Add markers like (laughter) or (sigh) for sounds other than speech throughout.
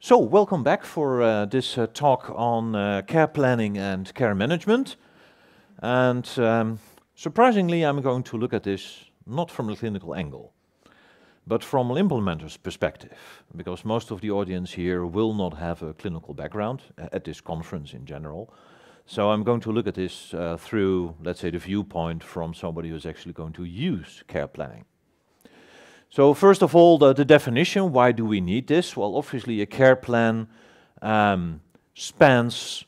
So, welcome back for uh, this uh, talk on uh, care planning and care management. And um, surprisingly, I'm going to look at this not from a clinical angle, but from an implementer's perspective, because most of the audience here will not have a clinical background uh, at this conference in general. So, I'm going to look at this uh, through, let's say, the viewpoint from somebody who's actually going to use care planning. So first of all, the, the, definition, why do we need this? Well, obviously a care plan um, spans,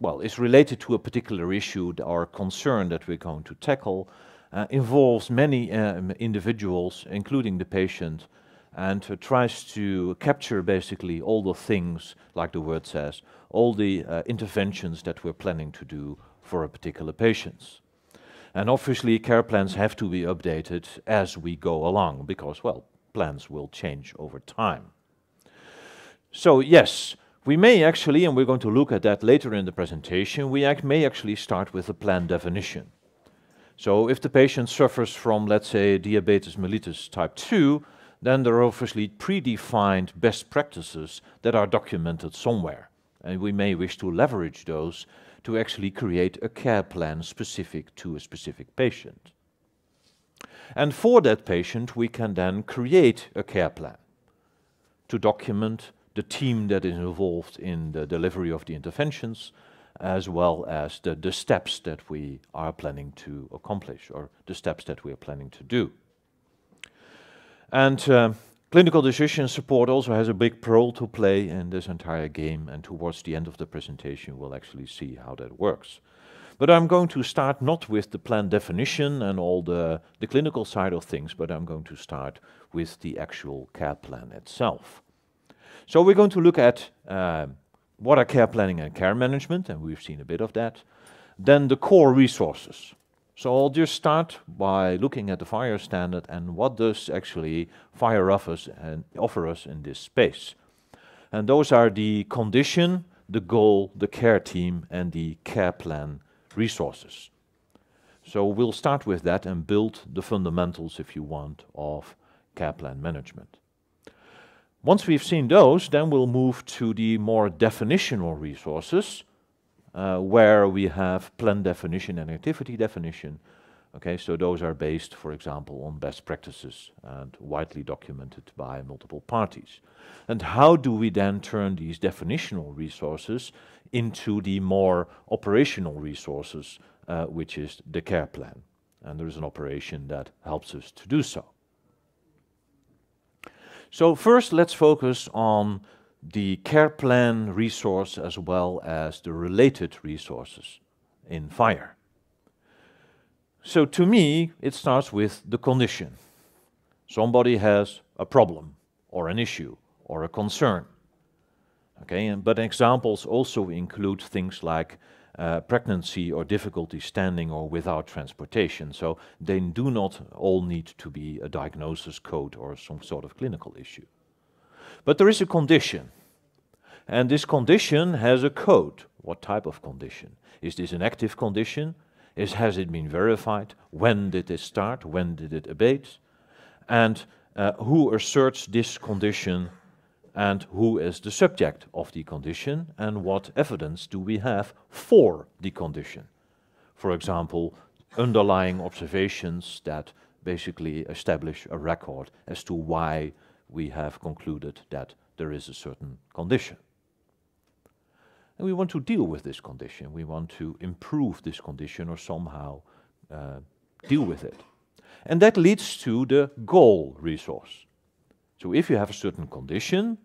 well, is related to a particular issue or concern that we're going to tackle, uh, involves many um, individuals, including the patient, and uh, tries to capture basically all the things, like the word says, all the uh, interventions that we're planning to do for a particular patient. And obviously, care plans have to be updated as we go along because, well, plans will change over time. So, yes, we may actually, and we're going to look at that later in the presentation, we act may actually start with a plan definition. So, if the patient suffers from, let's say, diabetes mellitus type 2, then there are obviously predefined best practices that are documented somewhere. And we may wish to leverage those to actually create a care plan specific to a specific patient. And for that patient, we can then create a care plan to document the team that is involved in the delivery of the interventions, as well as the, the steps that we are planning to accomplish or the steps that we are planning to do. And uh, Clinical decision support also has a big role to play in this entire game, and towards the end of the presentation, we'll actually see how that works. But I'm going to start not with the plan definition and all the, the clinical side of things, but I'm going to start with the actual care plan itself. So we're going to look at uh, what are care planning and care management, and we've seen a bit of that. Then the core resources. So I'll just start by looking at the fire standard and what does actually fire offers and offer us in this space. And those are the condition, the goal, the care team, and the care plan resources. So we'll start with that and build the fundamentals, if you want, of care plan management. Once we've seen those, then we'll move to the more definitional resources, uh, where we have plan definition and activity definition. Okay, so those are based, for example, on best practices and widely documented by multiple parties. And how do we then turn these definitional resources into the more operational resources, uh, which is the care plan? And there is an operation that helps us to do so. So first, let's focus on the care plan resource as well as the related resources in fire. So to me, it starts with the condition. Somebody has a problem or an issue or a concern. Okay, and, but examples also include things like uh, pregnancy or difficulty standing or without transportation. So they do not all need to be a diagnosis code or some sort of clinical issue. But there is a condition. And this condition has a code. What type of condition? Is this an active condition? Is, has it been verified? When did it start? When did it abate? And uh, who asserts this condition? And who is the subject of the condition? And what evidence do we have for the condition? For example, underlying observations that basically establish a record as to why we have concluded that there is a certain condition. And we want to deal with this condition. We want to improve this condition or somehow uh, deal with it. And that leads to the goal resource. So if you have a certain condition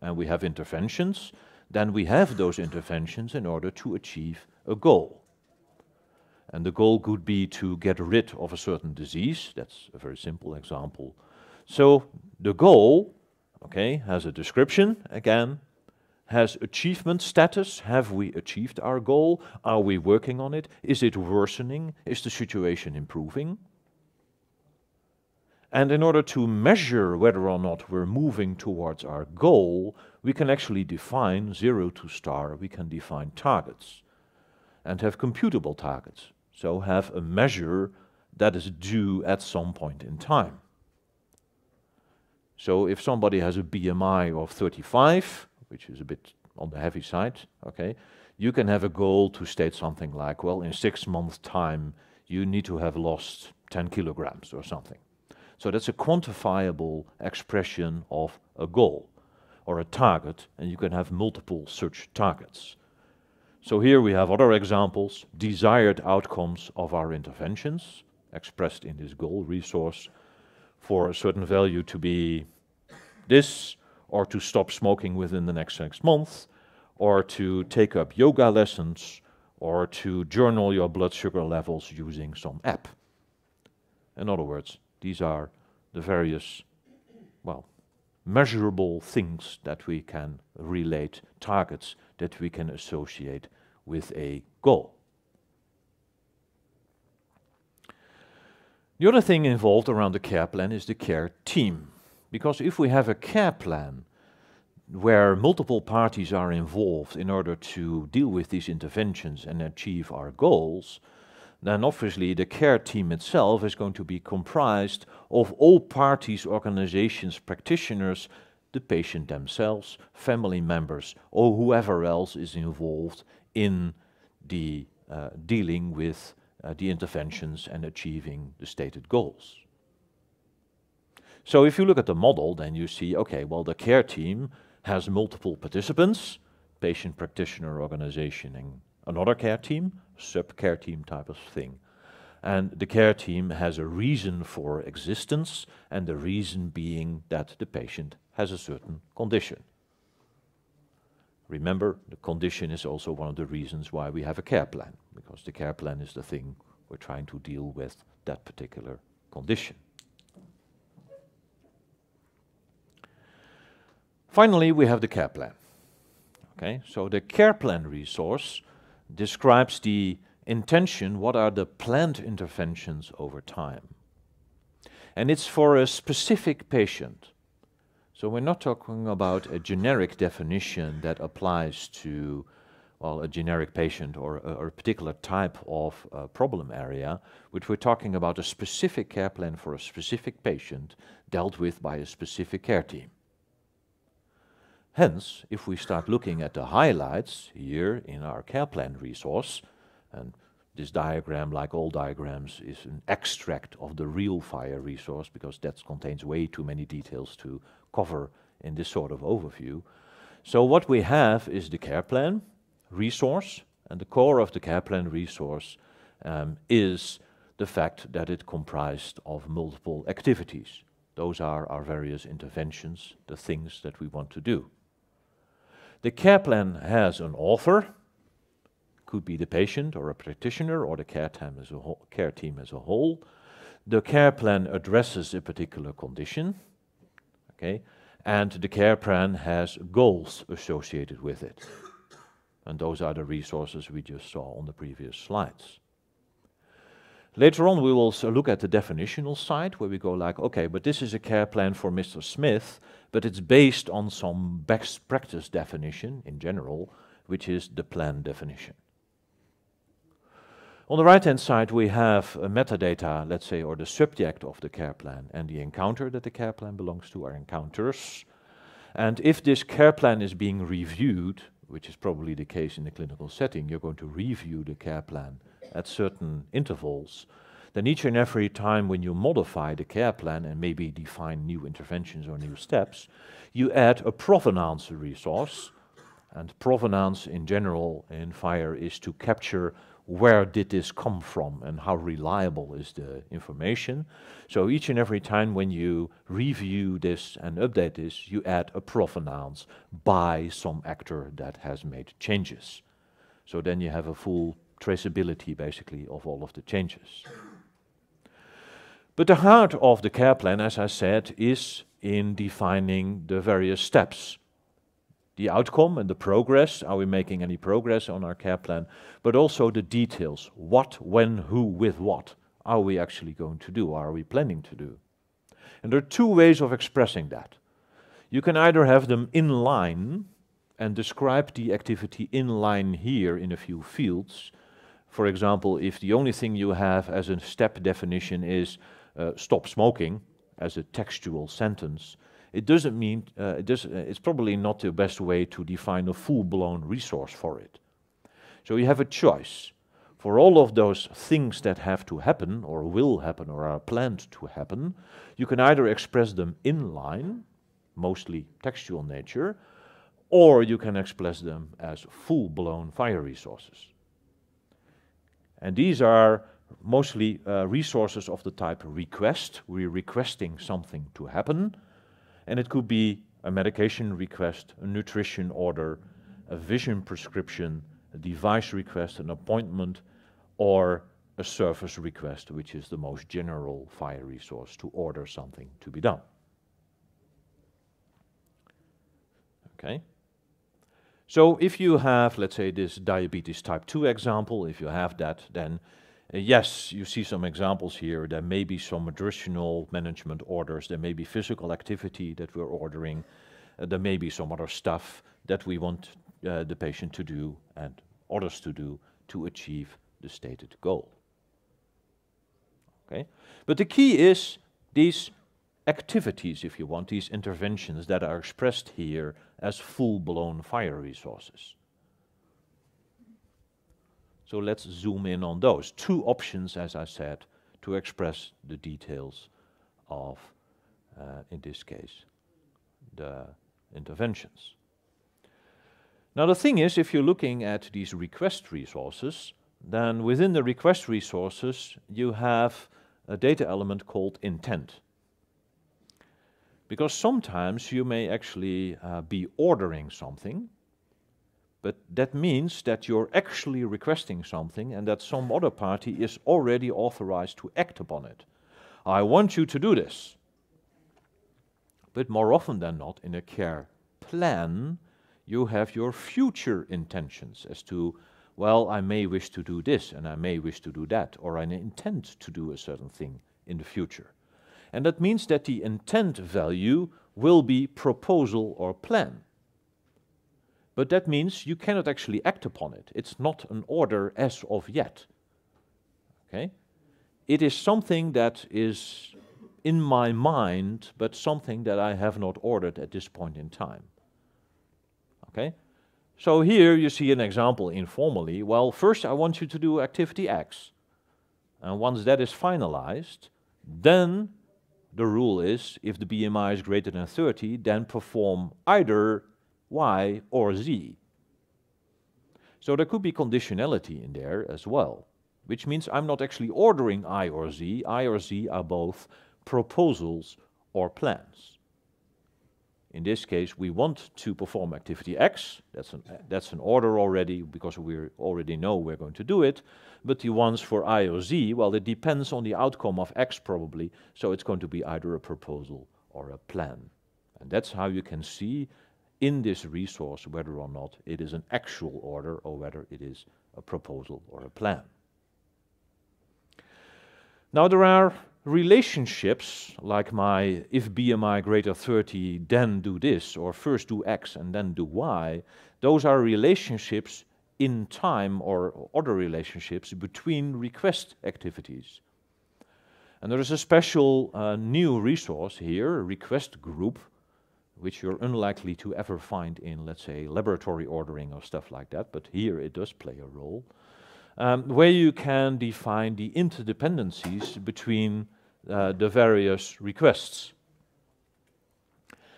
and we have interventions, then we have those interventions in order to achieve a goal. And the goal could be to get rid of a certain disease. That's a very simple example so the goal, okay, has a description again, has achievement status. Have we achieved our goal? Are we working on it? Is it worsening? Is the situation improving? And in order to measure whether or not we're moving towards our goal, we can actually define zero to star, we can define targets and have computable targets. So have a measure that is due at some point in time. So if somebody has a BMI of 35, which is a bit on the heavy side, okay, you can have a goal to state something like, well, in six months' time, you need to have lost 10 kilograms or something. So that's a quantifiable expression of a goal or a target, and you can have multiple such targets. So here we have other examples, desired outcomes of our interventions expressed in this goal resource for a certain value to be this, or to stop smoking within the next six months, or to take up yoga lessons, or to journal your blood sugar levels using some app. In other words, these are the various, well, measurable things that we can relate, targets that we can associate with a goal. The other thing involved around the care plan is the care team. Because if we have a care plan where multiple parties are involved in order to deal with these interventions and achieve our goals, then obviously the care team itself is going to be comprised of all parties, organizations, practitioners, the patient themselves, family members, or whoever else is involved in the uh, dealing with uh, the interventions and achieving the stated goals. So if you look at the model, then you see, okay, well, the care team has multiple participants, patient practitioner organization, and another care team, sub-care team type of thing. And the care team has a reason for existence, and the reason being that the patient has a certain condition. Remember, the condition is also one of the reasons why we have a care plan, because the care plan is the thing we're trying to deal with that particular condition. Finally, we have the care plan. Okay, so the care plan resource describes the intention, what are the planned interventions over time. And it's for a specific patient. So we're not talking about a generic definition that applies to, well, a generic patient or, or a particular type of uh, problem area, Which we're talking about a specific care plan for a specific patient dealt with by a specific care team. Hence, if we start looking at the highlights here in our care plan resource, and this diagram, like all diagrams, is an extract of the real fire resource because that contains way too many details to cover in this sort of overview. So what we have is the care plan resource, and the core of the care plan resource um, is the fact that it comprised of multiple activities. Those are our various interventions, the things that we want to do. The care plan has an author, could be the patient or a practitioner or the care team as a whole. Care team as a whole. The care plan addresses a particular condition, okay, and the care plan has goals associated with it. And those are the resources we just saw on the previous slides. Later on, we will look at the definitional side where we go like, okay, but this is a care plan for Mr. Smith, but it's based on some best practice definition in general, which is the plan definition. On the right-hand side, we have metadata, let's say, or the subject of the care plan and the encounter that the care plan belongs to are encounters. And if this care plan is being reviewed, which is probably the case in the clinical setting, you're going to review the care plan at certain intervals. Then each and every time when you modify the care plan and maybe define new interventions or new steps, you add a provenance resource. And provenance in general in fire is to capture where did this come from and how reliable is the information. So each and every time when you review this and update this, you add a provenance by some actor that has made changes. So then you have a full traceability basically of all of the changes. But the heart of the care plan, as I said, is in defining the various steps the outcome and the progress. Are we making any progress on our care plan? But also the details. What, when, who, with what are we actually going to do? Are we planning to do? And there are two ways of expressing that. You can either have them in line and describe the activity in line here in a few fields. For example, if the only thing you have as a step definition is uh, stop smoking as a textual sentence, it doesn't mean, uh, it does, uh, it's probably not the best way to define a full blown resource for it. So you have a choice. For all of those things that have to happen, or will happen, or are planned to happen, you can either express them in line, mostly textual nature, or you can express them as full blown fire resources. And these are mostly uh, resources of the type request. We're requesting something to happen. And it could be a medication request, a nutrition order, a vision prescription, a device request, an appointment, or a service request, which is the most general fire resource to order something to be done. Okay. So if you have, let's say, this diabetes type 2 example, if you have that, then uh, yes, you see some examples here. There may be some additional management orders. There may be physical activity that we're ordering. Uh, there may be some other stuff that we want uh, the patient to do and others to do to achieve the stated goal. Okay? But the key is these activities, if you want, these interventions that are expressed here as full-blown fire resources. So let's zoom in on those. Two options, as I said, to express the details of, uh, in this case, the interventions. Now the thing is, if you're looking at these request resources, then within the request resources, you have a data element called intent. Because sometimes you may actually uh, be ordering something, but that means that you're actually requesting something and that some other party is already authorized to act upon it. I want you to do this. But more often than not, in a care plan, you have your future intentions as to, well, I may wish to do this and I may wish to do that, or I intend to do a certain thing in the future. And that means that the intent value will be proposal or plan. But that means you cannot actually act upon it. It's not an order as of yet. Okay? It is something that is in my mind, but something that I have not ordered at this point in time. Okay? So here you see an example informally. Well, first I want you to do activity X. And once that is finalized, then the rule is if the BMI is greater than 30, then perform either y, or z. So there could be conditionality in there as well, which means I'm not actually ordering i or z. i or z are both proposals or plans. In this case, we want to perform activity X. That's an, that's an order already because we already know we're going to do it. But the ones for I or Z, well, it depends on the outcome of X probably. So it's going to be either a proposal or a plan. And that's how you can see in this resource, whether or not it is an actual order or whether it is a proposal or a plan. Now there are relationships like my if BMI greater 30 then do this or first do X and then do Y, those are relationships in time or other relationships between request activities. And there is a special uh, new resource here, request group, which you're unlikely to ever find in, let's say, laboratory ordering or stuff like that, but here it does play a role, um, where you can define the interdependencies between uh, the various requests.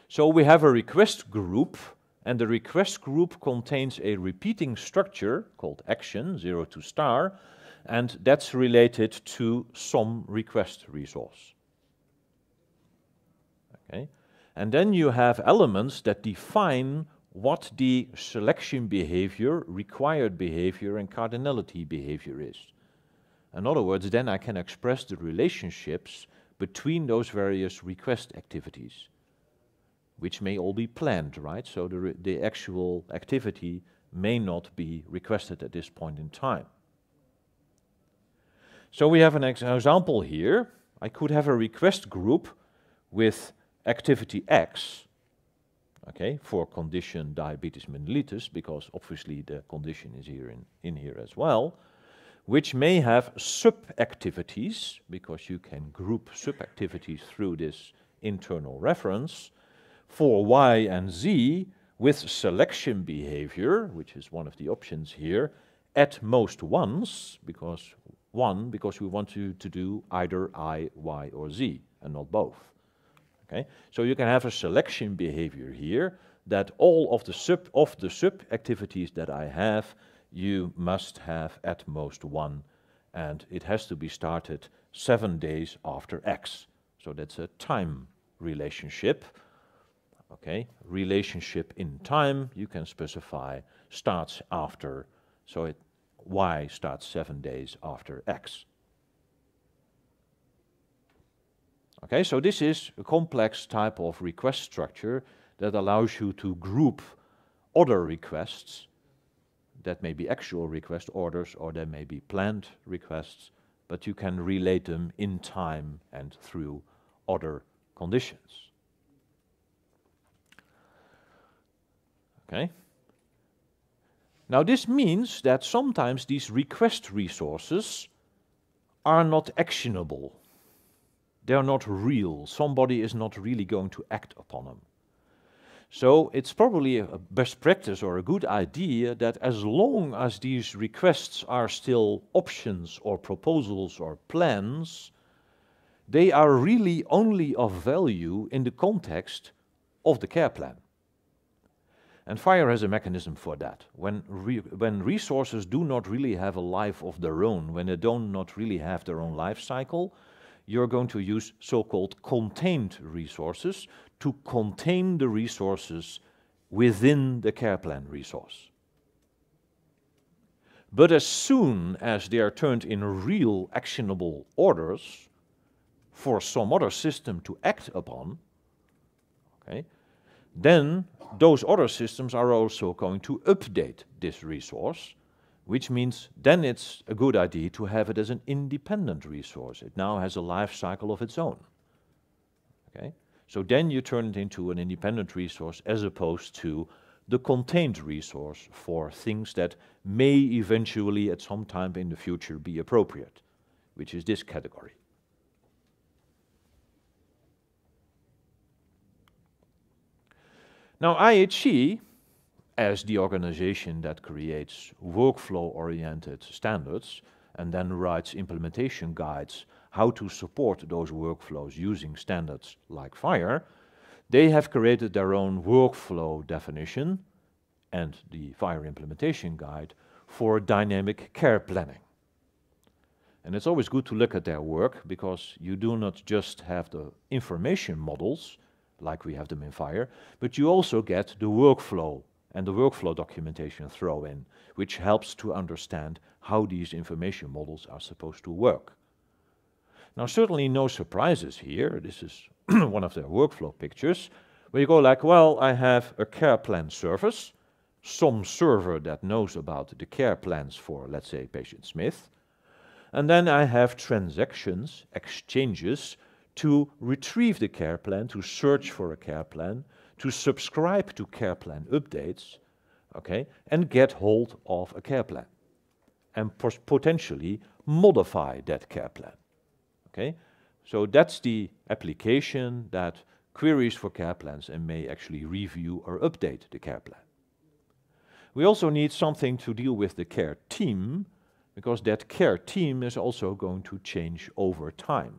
So we have a request group, and the request group contains a repeating structure called action, 0 to star, and that's related to some request resource. Okay. And then you have elements that define what the selection behavior, required behavior, and cardinality behavior is. In other words, then I can express the relationships between those various request activities, which may all be planned, right? So the, the actual activity may not be requested at this point in time. So we have an ex example here. I could have a request group with activity X, okay, for condition diabetes mellitus, because obviously the condition is here in, in here as well, which may have subactivities, because you can group subactivities through this internal reference, for Y and Z with selection behavior, which is one of the options here, at most once, because one, because we want you to do either I, Y, or Z, and not both. Okay? So you can have a selection behavior here that all of the sub of the sub activities that I have, you must have at most one, and it has to be started seven days after X. So that's a time relationship. Okay, relationship in time you can specify starts after, so it y starts seven days after X. Okay, so this is a complex type of request structure that allows you to group other requests that may be actual request orders or they may be planned requests, but you can relate them in time and through other conditions. Okay. Now this means that sometimes these request resources are not actionable they're not real. Somebody is not really going to act upon them. So it's probably a best practice or a good idea that as long as these requests are still options or proposals or plans, they are really only of value in the context of the care plan. And fire has a mechanism for that. When, re when resources do not really have a life of their own, when they do not really have their own life cycle, you're going to use so-called contained resources to contain the resources within the care plan resource. But as soon as they are turned in real actionable orders for some other system to act upon, okay, then those other systems are also going to update this resource which means then it's a good idea to have it as an independent resource. It now has a life cycle of its own. Okay? So then you turn it into an independent resource as opposed to the contained resource for things that may eventually at some time in the future be appropriate, which is this category. Now IHC as the organization that creates workflow-oriented standards and then writes implementation guides how to support those workflows using standards like FHIR, they have created their own workflow definition and the FHIR implementation guide for dynamic care planning. And it's always good to look at their work because you do not just have the information models, like we have them in FHIR, but you also get the workflow and the workflow documentation throw in, which helps to understand how these information models are supposed to work. Now certainly no surprises here, this is (clears throat) one of their workflow pictures, where you go like, well, I have a care plan service, some server that knows about the care plans for, let's say, patient Smith, and then I have transactions, exchanges, to retrieve the care plan, to search for a care plan, to subscribe to care plan updates okay, and get hold of a care plan and potentially modify that care plan. Okay? So that's the application that queries for care plans and may actually review or update the care plan. We also need something to deal with the care team because that care team is also going to change over time.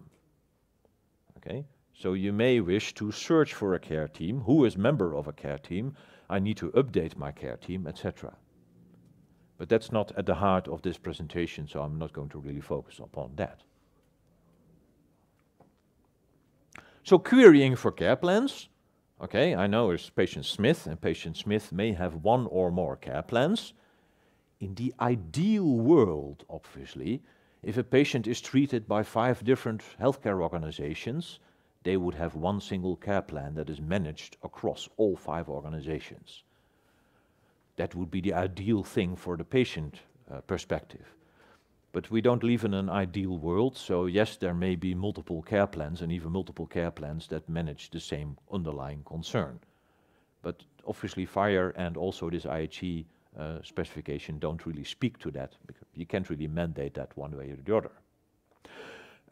Okay? So you may wish to search for a care team, who is member of a care team, I need to update my care team, etc. But that's not at the heart of this presentation, so I'm not going to really focus upon that. So querying for care plans, okay, I know it's patient Smith, and patient Smith may have one or more care plans. In the ideal world, obviously, if a patient is treated by five different healthcare organizations, they would have one single care plan that is managed across all five organizations. That would be the ideal thing for the patient uh, perspective. But we don't live in an ideal world, so yes, there may be multiple care plans and even multiple care plans that manage the same underlying concern. But obviously fire and also this IHE uh, specification don't really speak to that because you can't really mandate that one way or the other.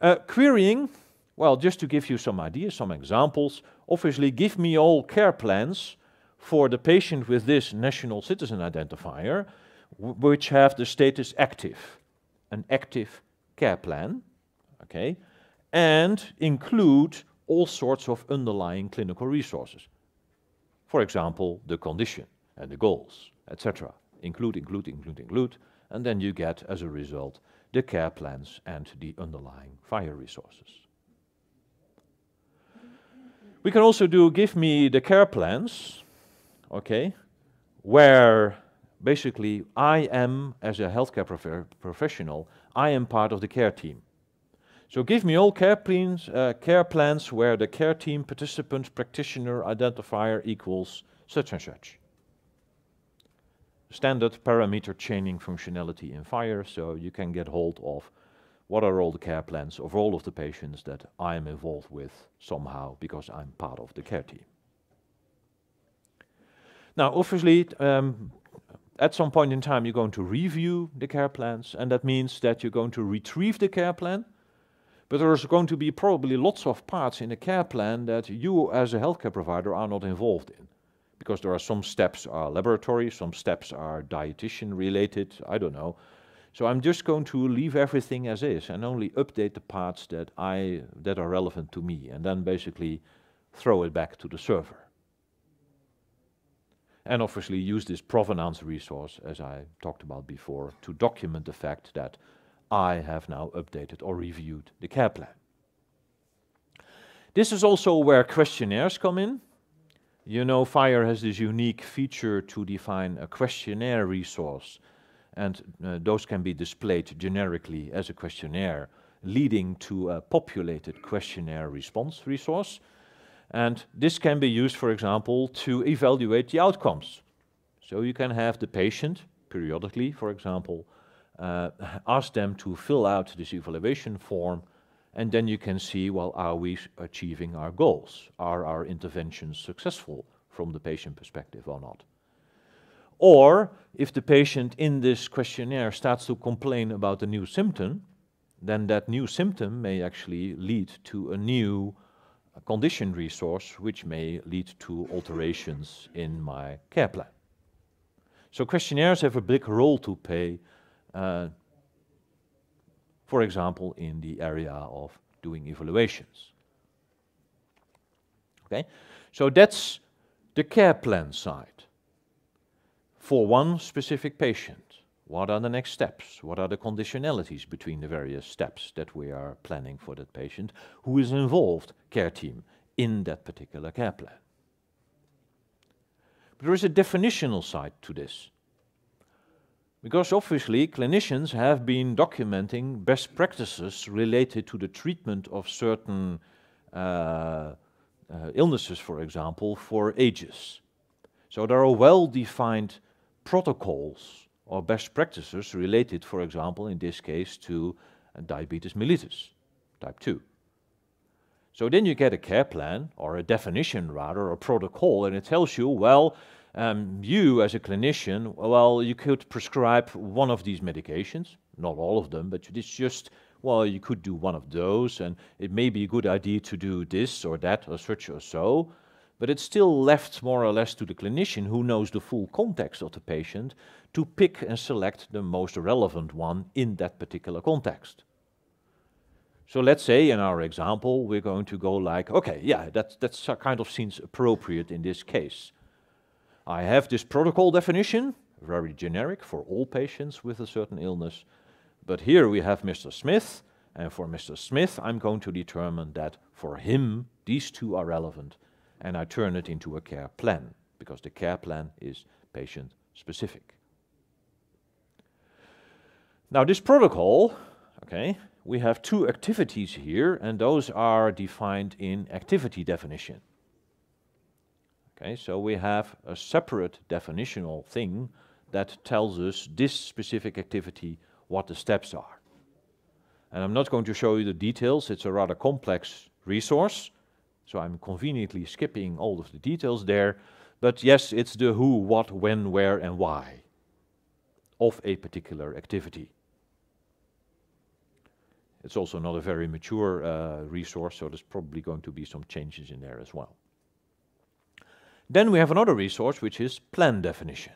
Uh, querying, well, just to give you some ideas, some examples, obviously, give me all care plans for the patient with this national citizen identifier, which have the status active, an active care plan, okay, and include all sorts of underlying clinical resources. For example, the condition and the goals, etc. Include, include, include, include, and then you get, as a result, the care plans and the underlying fire resources. We can also do give me the care plans, okay, where basically I am, as a healthcare prof professional, I am part of the care team. So give me all care plans, uh, care plans where the care team participant practitioner identifier equals such and such. Standard parameter chaining functionality in Fire, so you can get hold of what are all the care plans of all of the patients that I'm involved with somehow because I'm part of the care team. Now, obviously, um, at some point in time, you're going to review the care plans, and that means that you're going to retrieve the care plan. But there's going to be probably lots of parts in the care plan that you, as a healthcare provider, are not involved in. Because there are some steps are laboratory, some steps are dietitian related, I don't know. So I'm just going to leave everything as is and only update the parts that, I, that are relevant to me and then basically throw it back to the server. And obviously use this provenance resource, as I talked about before, to document the fact that I have now updated or reviewed the care plan. This is also where questionnaires come in. You know, FHIR has this unique feature to define a questionnaire resource and uh, those can be displayed generically as a questionnaire, leading to a populated questionnaire response resource. And this can be used, for example, to evaluate the outcomes. So you can have the patient periodically, for example, uh, ask them to fill out this evaluation form, and then you can see, well, are we achieving our goals? Are our interventions successful from the patient perspective or not? Or if the patient in this questionnaire starts to complain about a new symptom, then that new symptom may actually lead to a new uh, condition resource, which may lead to alterations in my care plan. So questionnaires have a big role to play, uh, for example, in the area of doing evaluations. Okay, so that's the care plan side for one specific patient, what are the next steps? What are the conditionalities between the various steps that we are planning for that patient? Who is involved, care team, in that particular care plan? But there is a definitional side to this. Because obviously, clinicians have been documenting best practices related to the treatment of certain uh, uh, illnesses, for example, for ages. So there are well defined protocols or best practices related, for example, in this case, to diabetes mellitus, type 2. So then you get a care plan, or a definition rather, or protocol, and it tells you, well, um, you as a clinician, well, you could prescribe one of these medications, not all of them, but it's just, well, you could do one of those, and it may be a good idea to do this or that or such or so but it's still left more or less to the clinician who knows the full context of the patient to pick and select the most relevant one in that particular context. So let's say in our example, we're going to go like, okay, yeah, that, that kind of seems appropriate in this case. I have this protocol definition, very generic for all patients with a certain illness, but here we have Mr. Smith, and for Mr. Smith, I'm going to determine that for him, these two are relevant, and I turn it into a care plan because the care plan is patient specific. Now this protocol, okay, we have two activities here and those are defined in activity definition. Okay, so we have a separate definitional thing that tells us this specific activity, what the steps are. And I'm not going to show you the details, it's a rather complex resource, so I'm conveniently skipping all of the details there. But yes, it's the who, what, when, where, and why of a particular activity. It's also not a very mature uh, resource, so there's probably going to be some changes in there as well. Then we have another resource, which is plan definition.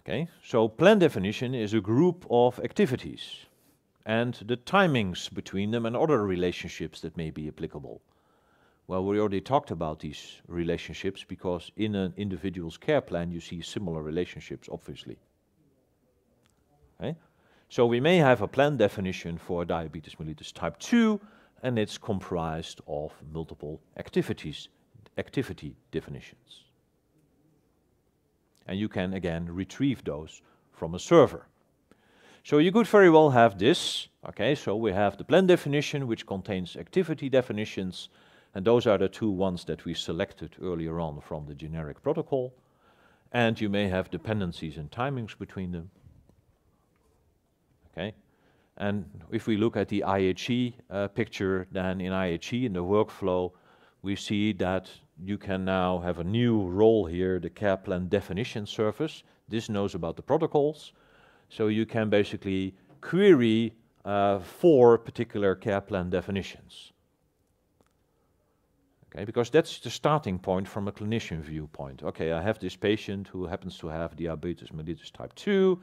Okay, so plan definition is a group of activities and the timings between them and other relationships that may be applicable. Well, we already talked about these relationships because in an individual's care plan, you see similar relationships, obviously. Okay? So we may have a plan definition for diabetes mellitus type 2, and it's comprised of multiple activities, activity definitions. And you can again retrieve those from a server. So you could very well have this. Okay, so we have the plan definition, which contains activity definitions, and those are the two ones that we selected earlier on from the generic protocol. And you may have dependencies and timings between them. Okay, and if we look at the IHE uh, picture, then in IHE, in the workflow, we see that you can now have a new role here, the care plan definition service. This knows about the protocols. So you can basically query uh, for particular care plan definitions. Okay, because that's the starting point from a clinician viewpoint. Okay, I have this patient who happens to have diabetes mellitus type 2.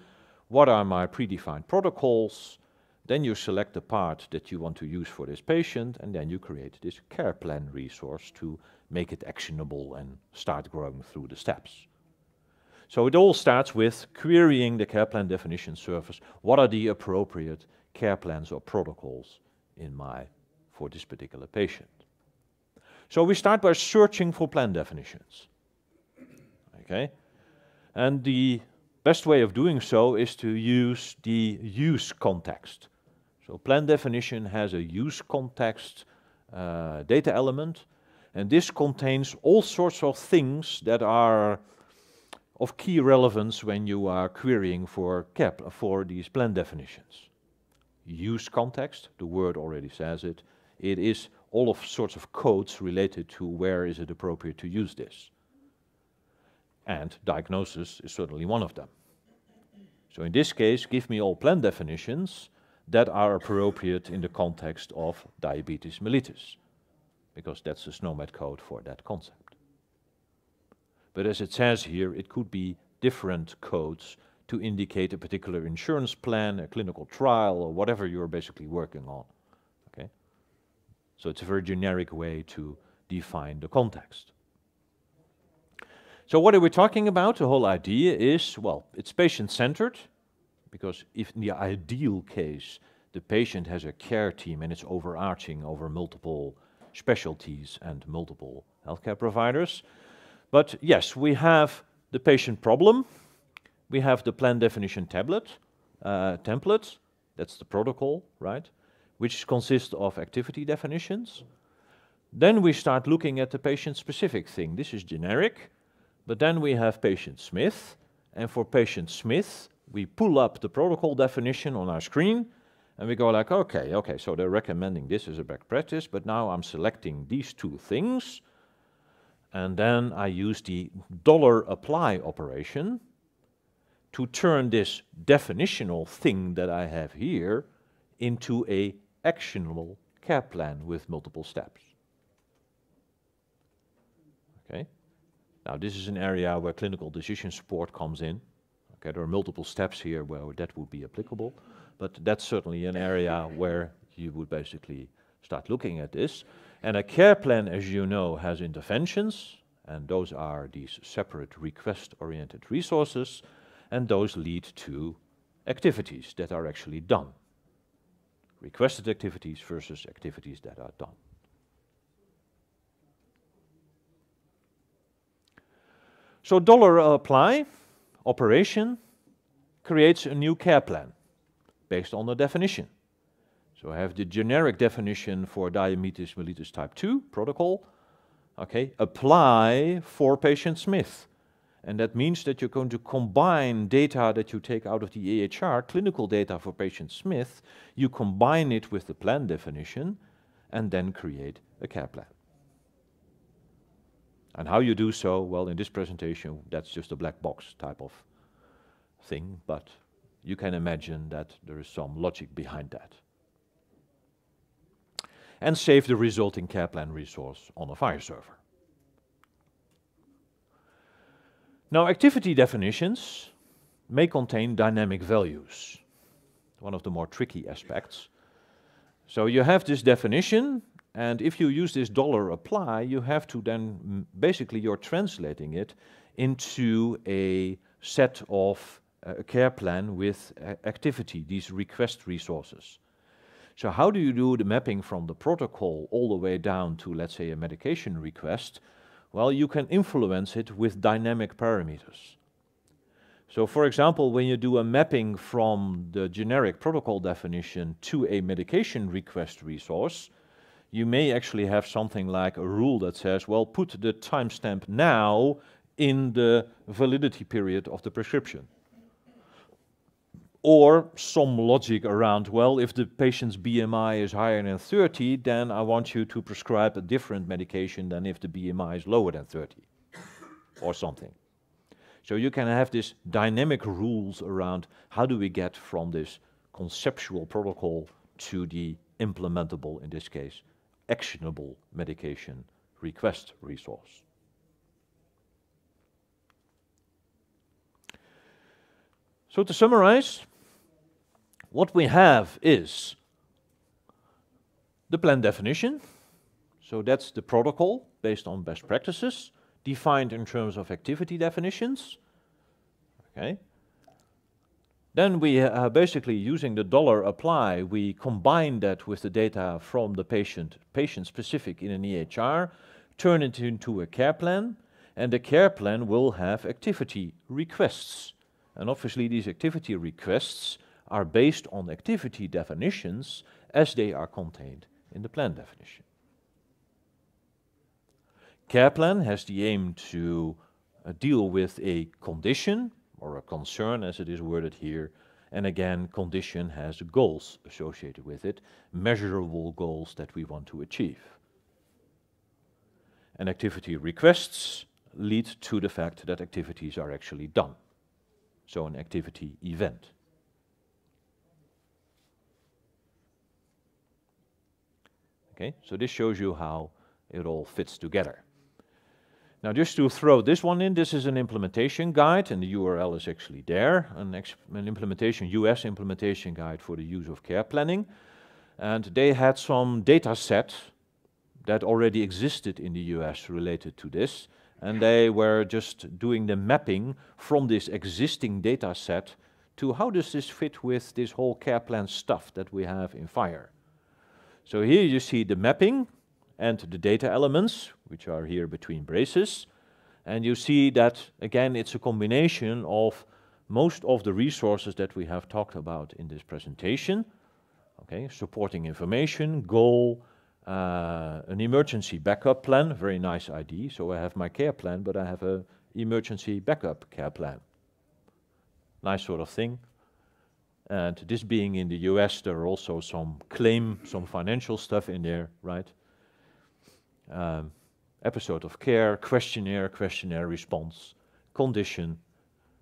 What are my predefined protocols? Then you select the part that you want to use for this patient, and then you create this care plan resource to make it actionable and start growing through the steps. So it all starts with querying the care plan definition service. What are the appropriate care plans or protocols in my, for this particular patient? So we start by searching for plan definitions. Okay? And the best way of doing so is to use the use context. So plan definition has a use context uh, data element, and this contains all sorts of things that are of key relevance when you are querying for cap for these plan definitions. Use context, the word already says it. It is all of sorts of codes related to where is it appropriate to use this. And diagnosis is certainly one of them. So in this case, give me all plan definitions that are appropriate in the context of diabetes mellitus, because that's the SNOMED code for that concept. But as it says here, it could be different codes to indicate a particular insurance plan, a clinical trial, or whatever you're basically working on. Okay? So it's a very generic way to define the context. So what are we talking about? The whole idea is, well, it's patient-centered, because if in the ideal case, the patient has a care team and it's overarching over multiple specialties and multiple healthcare providers, but yes, we have the patient problem. We have the plan definition tablet, uh, template. That's the protocol, right? Which consists of activity definitions. Then we start looking at the patient-specific thing. This is generic, but then we have patient Smith. And for patient Smith, we pull up the protocol definition on our screen, and we go like, okay, okay, so they're recommending this as a back practice, but now I'm selecting these two things, and then I use the dollar apply operation to turn this definitional thing that I have here into a actionable care plan with multiple steps. Okay. Now this is an area where clinical decision support comes in. Okay, there are multiple steps here where that would be applicable, but that's certainly an area where you would basically start looking at this. And a care plan, as you know, has interventions, and those are these separate request oriented resources, and those lead to activities that are actually done. Requested activities versus activities that are done. So dollar apply, operation, creates a new care plan based on the definition. So I have the generic definition for diabetes mellitus type 2 protocol. Okay, apply for patient Smith. And that means that you're going to combine data that you take out of the EHR, clinical data for patient Smith, you combine it with the plan definition, and then create a care plan. And how you do so, well, in this presentation, that's just a black box type of thing, but you can imagine that there is some logic behind that and save the resulting Kaplan resource on a fire server. Now activity definitions may contain dynamic values, one of the more tricky aspects. So you have this definition and if you use this dollar apply, you have to then mm, basically you're translating it into a set of uh, a care plan with uh, activity, these request resources. So how do you do the mapping from the protocol all the way down to, let's say, a medication request? Well, you can influence it with dynamic parameters. So for example, when you do a mapping from the generic protocol definition to a medication request resource, you may actually have something like a rule that says, well, put the timestamp now in the validity period of the prescription or some logic around, well, if the patient's BMI is higher than 30, then I want you to prescribe a different medication than if the BMI is lower than 30 or something. So you can have this dynamic rules around how do we get from this conceptual protocol to the implementable, in this case, actionable medication request resource. So to summarize, what we have is the plan definition. So that's the protocol based on best practices, defined in terms of activity definitions. Okay. Then we are basically using the dollar apply, we combine that with the data from the patient, patient-specific in an EHR, turn it into a care plan, and the care plan will have activity requests. And obviously these activity requests are based on activity definitions as they are contained in the plan definition. plan has the aim to uh, deal with a condition or a concern as it is worded here. And again, condition has goals associated with it, measurable goals that we want to achieve. And activity requests lead to the fact that activities are actually done. So an activity event. Okay, so this shows you how it all fits together. Now, just to throw this one in, this is an implementation guide, and the URL is actually there, an, an implementation, US implementation guide for the use of care planning. And they had some data set that already existed in the US related to this, and they were just doing the mapping from this existing data set to how does this fit with this whole care plan stuff that we have in Fire. So here you see the mapping and the data elements, which are here between braces. And you see that, again, it's a combination of most of the resources that we have talked about in this presentation. Okay, supporting information, goal, uh, an emergency backup plan, very nice idea. So I have my care plan, but I have an emergency backup care plan. Nice sort of thing. And this being in the US, there are also some claim, some financial stuff in there, right? Um, episode of care, questionnaire, questionnaire response, condition.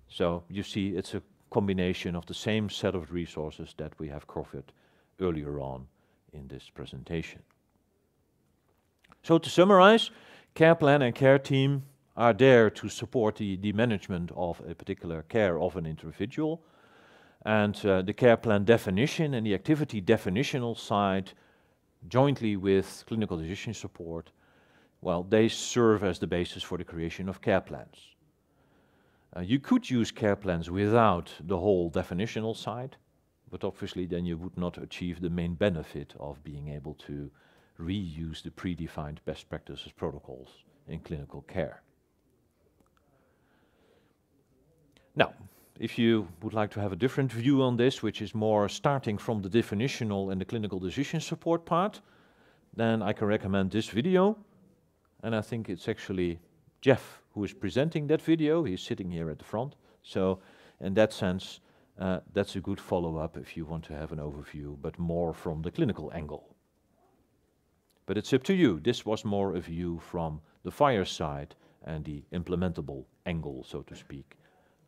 So you see, it's a combination of the same set of resources that we have covered earlier on in this presentation. So to summarize, care plan and care team are there to support the, the management of a particular care of an individual and uh, the care plan definition and the activity definitional side, jointly with clinical decision support, well, they serve as the basis for the creation of care plans. Uh, you could use care plans without the whole definitional side, but obviously then you would not achieve the main benefit of being able to reuse the predefined best practices protocols in clinical care. Now, if you would like to have a different view on this, which is more starting from the definitional and the clinical decision support part, then I can recommend this video. And I think it's actually Jeff who is presenting that video. He's sitting here at the front. So in that sense, uh, that's a good follow-up if you want to have an overview, but more from the clinical angle. But it's up to you. This was more a view from the fire side and the implementable angle, so to speak.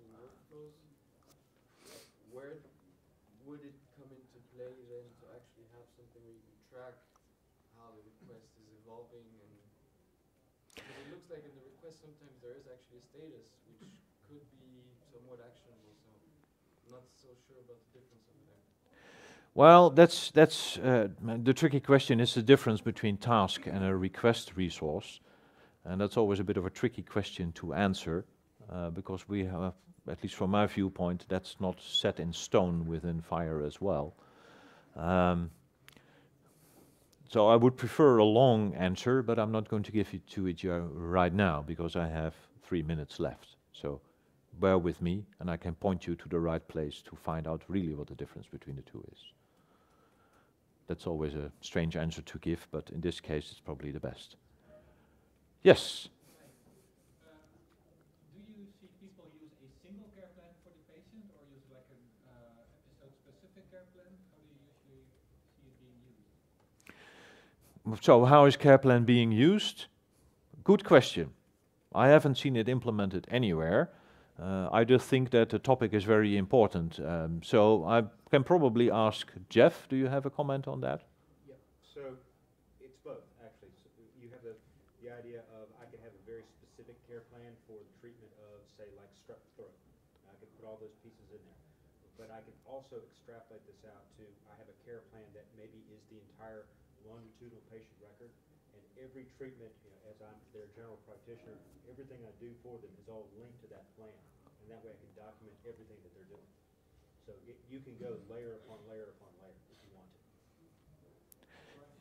and workflows, where would it come into play then to actually have something where you can track how the request is evolving and it looks like in the request sometimes there is actually a status which could be somewhat actionable, so I'm not so sure about the difference over there. Well, that's that's uh, the tricky question is the difference between task and a request resource, and that's always a bit of a tricky question to answer uh, because we have, at least from my viewpoint, that's not set in stone within fire as well. Um, so I would prefer a long answer, but I'm not going to give it to it right now because I have three minutes left. So bear with me, and I can point you to the right place to find out really what the difference between the two is. That's always a strange answer to give, but in this case, it's probably the best. Yes. So how is CarePlan being used? Good question. I haven't seen it implemented anywhere. Uh, I do think that the topic is very important. Um, so I can probably ask Jeff, do you have a comment on that? Yeah, so it's both, actually. So you have the, the idea of I could have a very specific care plan for the treatment of, say, like strep throat. I could put all those pieces in there but I could also extrapolate this out to, I have a care plan that maybe is the entire longitudinal patient record, and every treatment, you know, as I'm their general practitioner, everything I do for them is all linked to that plan, and that way I can document everything that they're doing. So it, you can go layer upon layer upon layer if you want to.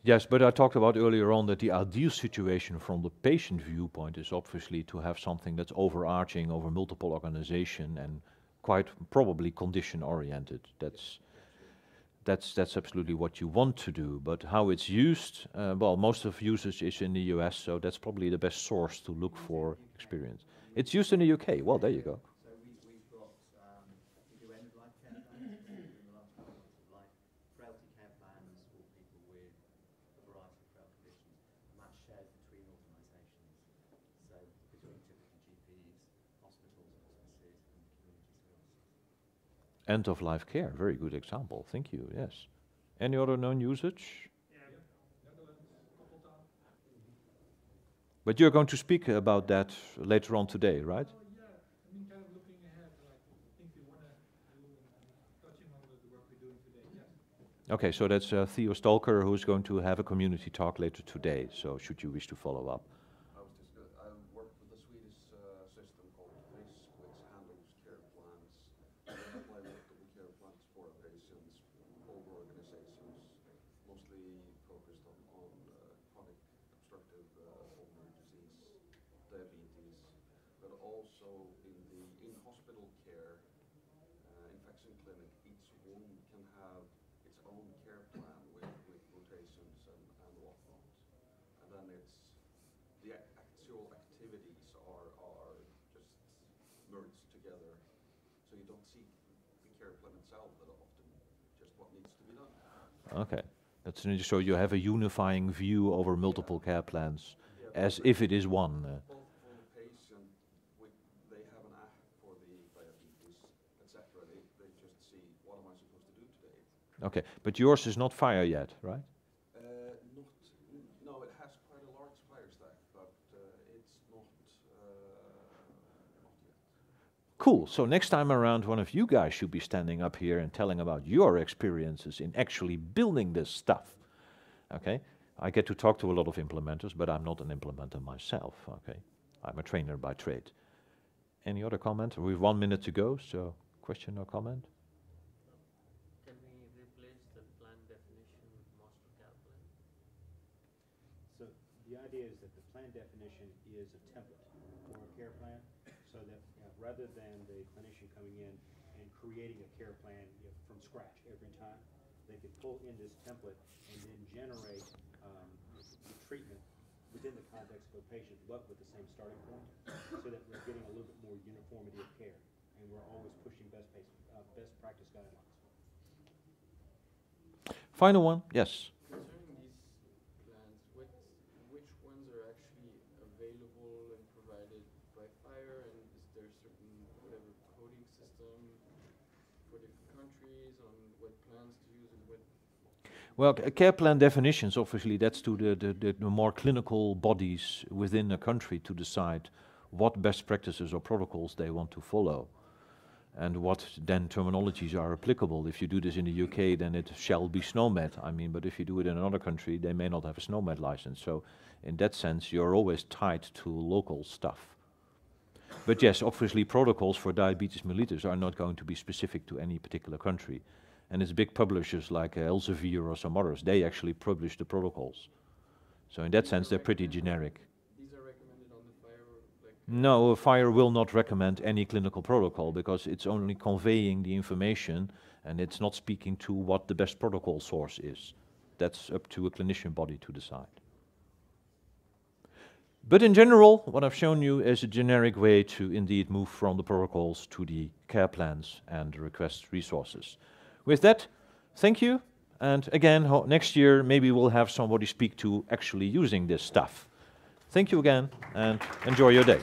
Yes, but I talked about earlier on that the ideal situation from the patient viewpoint is obviously to have something that's overarching over multiple organization and quite probably condition oriented. That's that's that's absolutely what you want to do. But how it's used, uh, well, most of usage is in the US, so that's probably the best source to look for experience. It's used in the UK. Well, there you go. End of life care, very good example. Thank you, yes. Any other known usage? But you're going to speak about that later on today, right? Uh, yeah. I mean, kind of looking ahead, like, I think we want to do uh, touching on the work we're doing today. Yeah. Okay, so that's uh, Theo Stalker who's going to have a community talk later today. So, should you wish to follow up. Okay. That's so you have a unifying view over multiple care plans as if it is one. Uh, Okay, but yours is not fire yet, right? Cool. So next time around, one of you guys should be standing up here and telling about your experiences in actually building this stuff. Okay? I get to talk to a lot of implementers, but I'm not an implementer myself. Okay? I'm a trainer by trade. Any other comment? We have one minute to go, so question or comment? rather than the clinician coming in and creating a care plan you know, from scratch every time. They could pull in this template and then generate um, the treatment within the context of a patient, but with the same starting point, so that we're getting a little bit more uniformity of care, and we're always pushing best, pace, uh, best practice guidelines. Final one, yes. Well, care plan definitions, obviously, that's to the, the, the, more clinical bodies within a country to decide what best practices or protocols they want to follow and what then terminologies are applicable. If you do this in the UK, then it shall be SNOMED. I mean, but if you do it in another country, they may not have a SNOMED license. So in that sense, you're always tied to local stuff. But yes, obviously protocols for diabetes mellitus are not going to be specific to any particular country. And it's big publishers like uh, Elsevier or some others, they actually publish the protocols. So in that sense, they're pretty generic. These are recommended on the FHIR? Like no, FHIR will not recommend any clinical protocol because it's only conveying the information and it's not speaking to what the best protocol source is. That's up to a clinician body to decide. But in general, what I've shown you is a generic way to indeed move from the protocols to the care plans and request resources. With that, thank you. And again, next year, maybe we'll have somebody speak to actually using this stuff. Thank you again, and enjoy your day.